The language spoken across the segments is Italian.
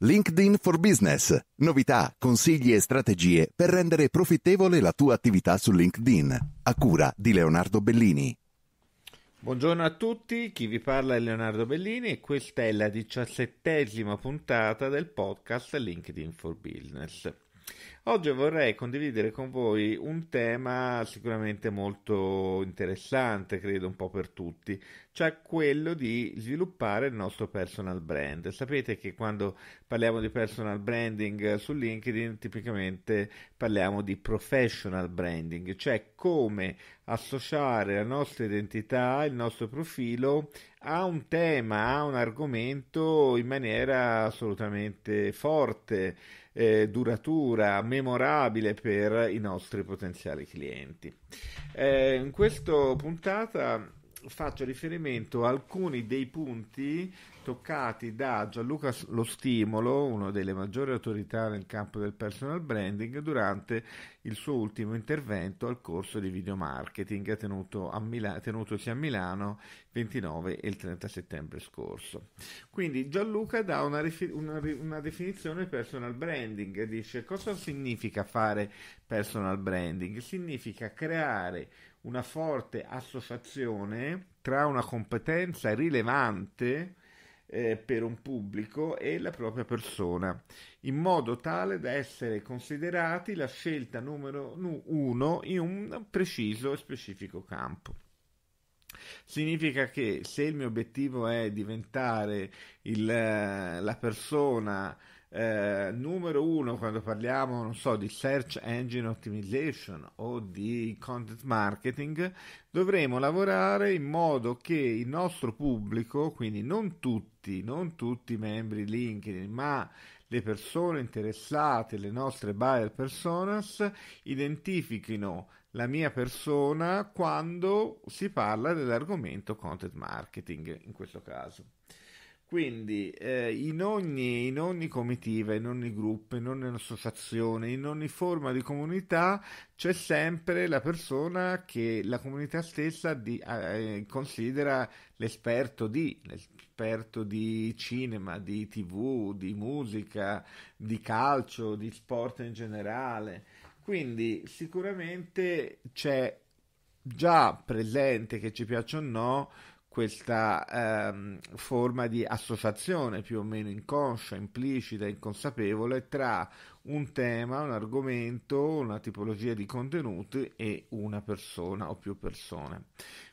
LinkedIn for Business. Novità, consigli e strategie per rendere profittevole la tua attività su LinkedIn. A cura di Leonardo Bellini. Buongiorno a tutti, chi vi parla è Leonardo Bellini e questa è la diciassettesima puntata del podcast LinkedIn for Business. Oggi vorrei condividere con voi un tema sicuramente molto interessante, credo un po' per tutti, cioè quello di sviluppare il nostro personal brand. Sapete che quando parliamo di personal branding eh, su LinkedIn tipicamente parliamo di professional branding, cioè come associare la nostra identità, il nostro profilo a un tema, a un argomento in maniera assolutamente forte, eh, duratura, memorabile per i nostri potenziali clienti. Eh, in questa puntata faccio riferimento a alcuni dei punti toccati da Gianluca Lo Stimolo, una delle maggiori autorità nel campo del personal branding, durante il suo ultimo intervento al corso di video marketing tenuto a Mila- tenutosi a Milano il 29 e il 30 settembre scorso. Quindi Gianluca dà una, una, una definizione personal branding, dice cosa significa fare personal branding? Significa creare una forte associazione tra una competenza rilevante eh, per un pubblico e la propria persona, in modo tale da essere considerati la scelta numero uno in un preciso e specifico campo. Significa che se il mio obiettivo è diventare il, la persona eh, numero uno quando parliamo, non so, di search engine optimization o di content marketing, dovremo lavorare in modo che il nostro pubblico, quindi non tutti, non tutti i membri LinkedIn, ma le persone interessate, le nostre buyer personas, identifichino la mia persona quando si parla dell'argomento content marketing in questo caso. Quindi eh, in, ogni, in, ogni, comitiva, in ogni gruppo, in ogni associazione, in ogni forma di comunità c'è sempre la persona che la comunità stessa di, eh, eh considera l'esperto di, l'esperto di cinema, di tv, di musica, di calcio, di sport in generale. Quindi sicuramente c'è già presente che ci piaccia o no questa ehm, forma di associazione più o meno inconscia, implicita, inconsapevole tra un tema, un argomento, una tipologia di contenuti e una persona o più persone.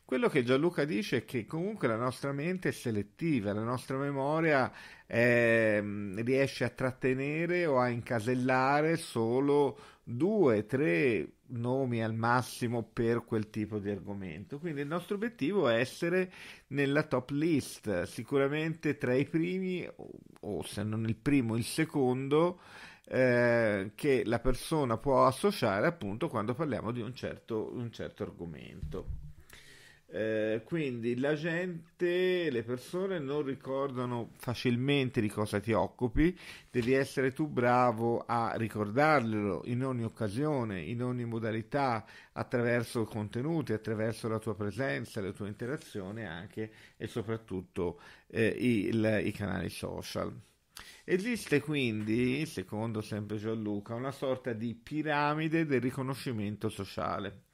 Quello che Gianluca dice è che comunque la nostra mente è selettiva, la nostra memoria ehm, riesce a trattenere o a incasellare solo due, tre nomi al massimo per quel tipo di argomento. Quindi il nostro obiettivo è essere nella top list, sicuramente tra i primi, o, o se non il primo, il secondo, eh, che la persona può associare appunto quando parliamo di un certo, un certo argomento. Eh, quindi la gente, le persone non ricordano facilmente di cosa ti occupi, devi essere tu bravo a ricordarlo in ogni occasione, in ogni modalità, attraverso contenuti, attraverso la tua presenza, la tua interazione anche e soprattutto eh, il, i canali social. Esiste quindi, secondo sempre Gianluca, una sorta di piramide del riconoscimento sociale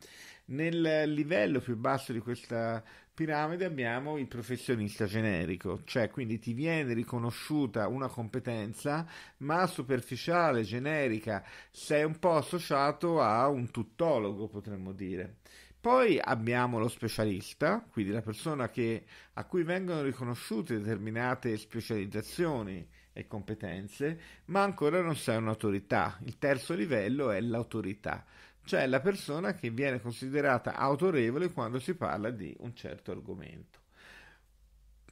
nel livello più basso di questa piramide abbiamo il professionista generico, cioè quindi ti viene riconosciuta una competenza, ma superficiale, generica, sei un po' associato a un tuttologo, potremmo dire. Poi abbiamo lo specialista, quindi la persona che, a cui vengono riconosciute determinate specializzazioni e competenze, ma ancora non sei un'autorità. Il terzo livello è l'autorità, cioè la persona che viene considerata autorevole quando si parla di un certo argomento.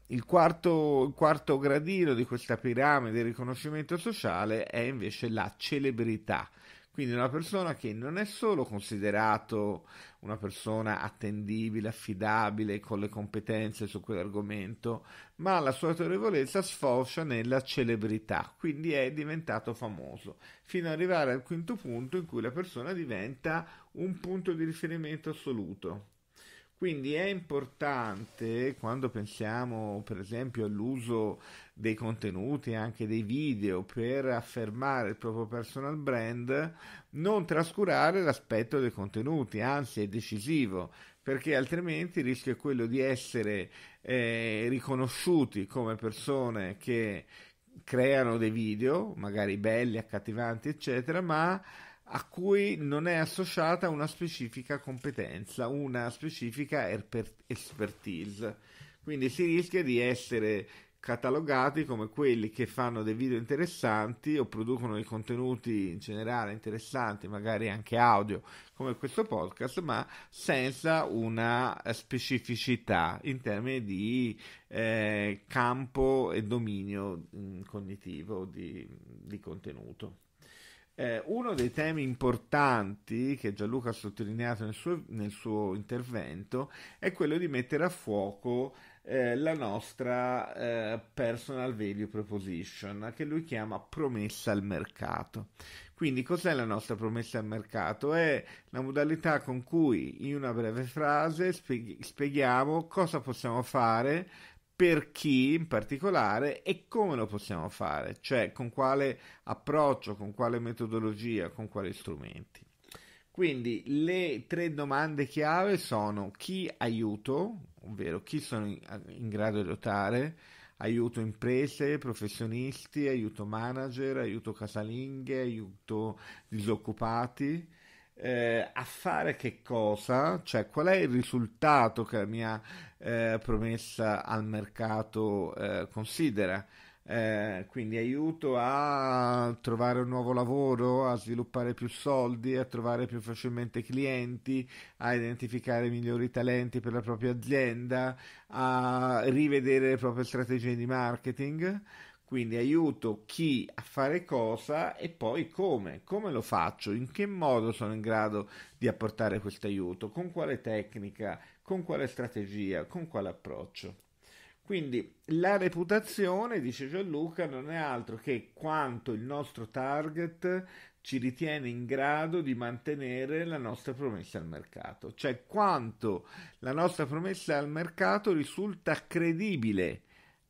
Il quarto, il quarto gradino di questa piramide del riconoscimento sociale è invece la celebrità, quindi una persona che non è solo considerato una persona attendibile, affidabile, con le competenze su quell'argomento, ma la sua autorevolezza sfocia nella celebrità, quindi è diventato famoso, fino ad arrivare al quinto punto in cui la persona diventa un punto di riferimento assoluto. Quindi è importante quando pensiamo per esempio all'uso dei contenuti, anche dei video per affermare il proprio personal brand, non trascurare l'aspetto dei contenuti, anzi è decisivo perché altrimenti il rischio è quello di essere eh, riconosciuti come persone che creano dei video, magari belli, accattivanti, eccetera, ma a cui non è associata una specifica competenza, una specifica er-, expertise. Quindi si rischia di essere catalogati come quelli che fanno dei video interessanti o producono dei contenuti in generale interessanti, magari anche audio, come questo podcast, ma senza una specificità in termini di eh, campo e dominio mh, mm, cognitivo di, di contenuto. Eh, uno dei temi importanti che Gianluca ha sottolineato nel suo, nel suo intervento è quello di mettere a fuoco eh, la nostra eh, personal value proposition che lui chiama promessa al mercato. Quindi cos'è la nostra promessa al mercato? È la modalità con cui in una breve frase spieghiamo cosa possiamo fare per chi in particolare e come lo possiamo fare, cioè con quale approccio, con quale metodologia, con quali strumenti. Quindi le tre domande chiave sono chi aiuto, ovvero chi sono in grado di aiutare, aiuto imprese, professionisti, aiuto manager, aiuto casalinghe, aiuto disoccupati, eh, a fare che cosa, cioè qual è il risultato che la mia eh, promessa al mercato eh, considera. Eh, quindi aiuto a trovare un nuovo lavoro, a sviluppare più soldi, a trovare più facilmente clienti, a identificare migliori talenti per la propria azienda, a rivedere le proprie strategie di marketing. Quindi aiuto chi a fare cosa e poi come, come lo faccio, in che modo sono in grado di apportare questo aiuto, con quale tecnica, con quale strategia, con quale approccio. Quindi la reputazione, dice Gianluca, non è altro che quanto il nostro target ci ritiene in grado di mantenere la nostra promessa al mercato, cioè quanto la nostra promessa al mercato risulta credibile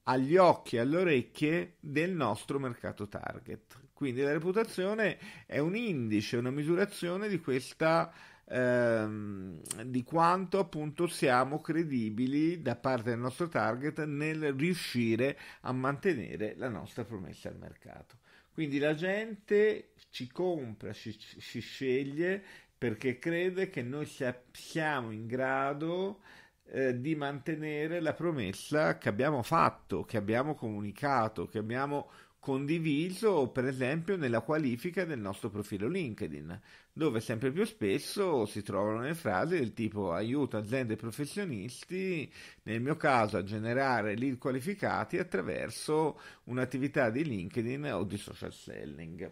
agli occhi e alle orecchie del nostro mercato target. Quindi la reputazione è un indice, una misurazione di questa ehm, di quanto appunto siamo credibili da parte del nostro target nel riuscire a mantenere la nostra promessa al mercato. Quindi la gente ci compra, ci, ci sceglie perché crede che noi siamo in grado di eh, di mantenere la promessa che abbiamo fatto, che abbiamo comunicato, che abbiamo condiviso per esempio nella qualifica del nostro profilo LinkedIn, dove sempre più spesso si trovano le frasi del tipo aiuto aziende e professionisti, nel mio caso a generare lead qualificati attraverso un'attività di LinkedIn o di social selling.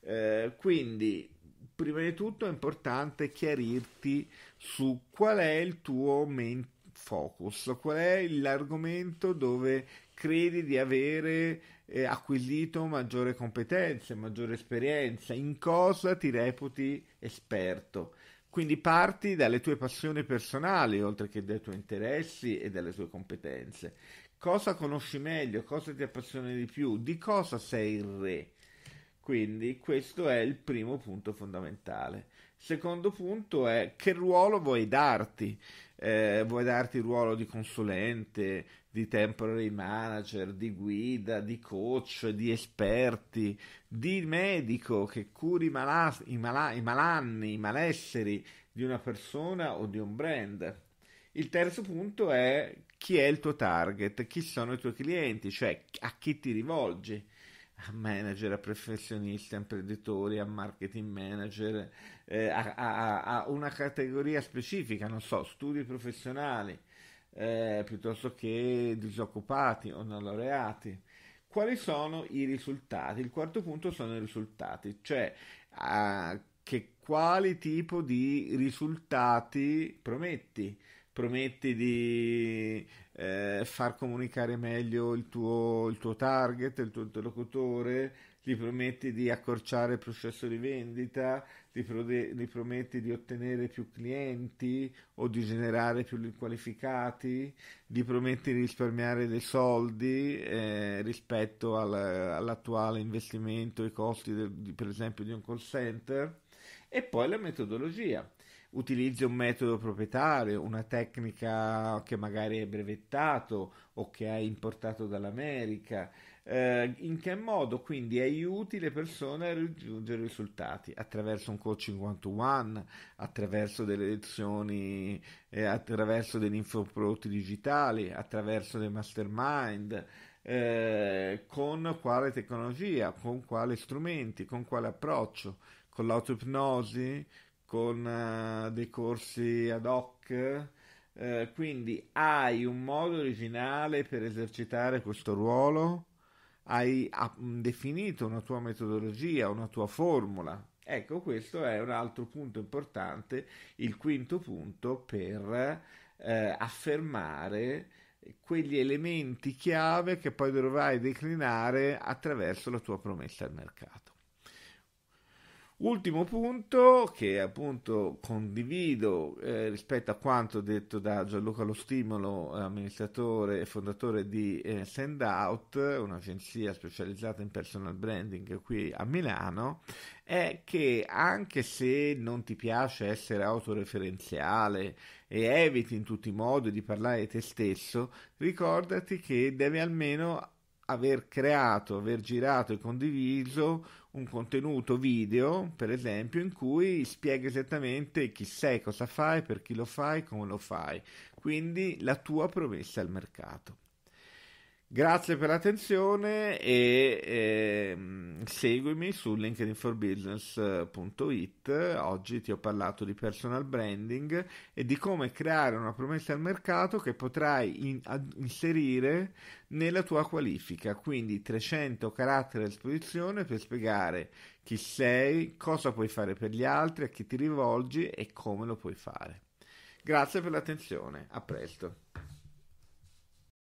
Eh, quindi, prima di tutto è importante chiarirti su qual è il tuo main focus, qual è l'argomento dove credi di avere eh, acquisito maggiore competenze, maggiore esperienza, in cosa ti reputi esperto. Quindi parti dalle tue passioni personali, oltre che dai tuoi interessi e dalle tue competenze. Cosa conosci meglio, cosa ti appassiona di più, di cosa sei il re. Quindi questo è il primo punto fondamentale. Secondo punto è che ruolo vuoi darti? Eh, vuoi darti il ruolo di consulente, di temporary manager, di guida, di coach, di esperti, di medico che curi malas- i, mala- i malanni, i malesseri di una persona o di un brand? Il terzo punto è chi è il tuo target, chi sono i tuoi clienti, cioè a chi ti rivolgi a manager, a professionisti, a imprenditori, a marketing manager, eh, a, a, a, una categoria specifica, non so, studi professionali, eh, piuttosto che disoccupati o non laureati. Quali sono i risultati? Il quarto punto sono i risultati, cioè eh, che quali tipo di risultati prometti prometti di eh, far comunicare meglio il tuo, il tuo target, il tuo interlocutore, gli prometti di accorciare il processo di vendita, gli, prode- gli prometti di ottenere più clienti o di generare più qualificati, gli prometti di risparmiare dei soldi eh, rispetto al, all'attuale investimento, i costi de- di, per esempio di un call center e poi la metodologia utilizzi un metodo proprietario, una tecnica che magari hai brevettato o che hai importato dall'America, eh, in che modo quindi aiuti le persone a raggiungere risultati attraverso un coaching one to one, attraverso delle lezioni, eh, attraverso degli infoprodotti digitali, attraverso dei mastermind. Eh, con quale tecnologia, con quali strumenti, con quale approccio, con l'autoipnosi, con eh, dei corsi ad hoc. Eh, quindi hai un modo originale per esercitare questo ruolo, hai ah, mm, definito una tua metodologia, una tua formula. Ecco, questo è un altro punto importante, il quinto punto per eh, affermare quegli elementi chiave che poi dovrai declinare attraverso la tua promessa al mercato. Ultimo punto che appunto condivido eh, rispetto a quanto detto da Gianluca Lo Stimolo, amministratore e fondatore di eh, Sendout, un'agenzia specializzata in personal branding qui a Milano, è che anche se non ti piace essere autoreferenziale e eviti in tutti i modi di parlare di te stesso, ricordati che devi almeno aver creato, aver girato e condiviso un contenuto video, per esempio, in cui spiega esattamente chi sei, cosa fai, per chi lo fai, come lo fai, quindi la tua promessa al mercato. Grazie per l'attenzione e eh, seguimi su linkedinforbusiness.it. Oggi ti ho parlato di personal branding e di come creare una promessa al mercato che potrai in, ad, inserire nella tua qualifica, quindi 300 caratteri a disposizione per spiegare chi sei, cosa puoi fare per gli altri, a chi ti rivolgi e come lo puoi fare. Grazie per l'attenzione, a presto.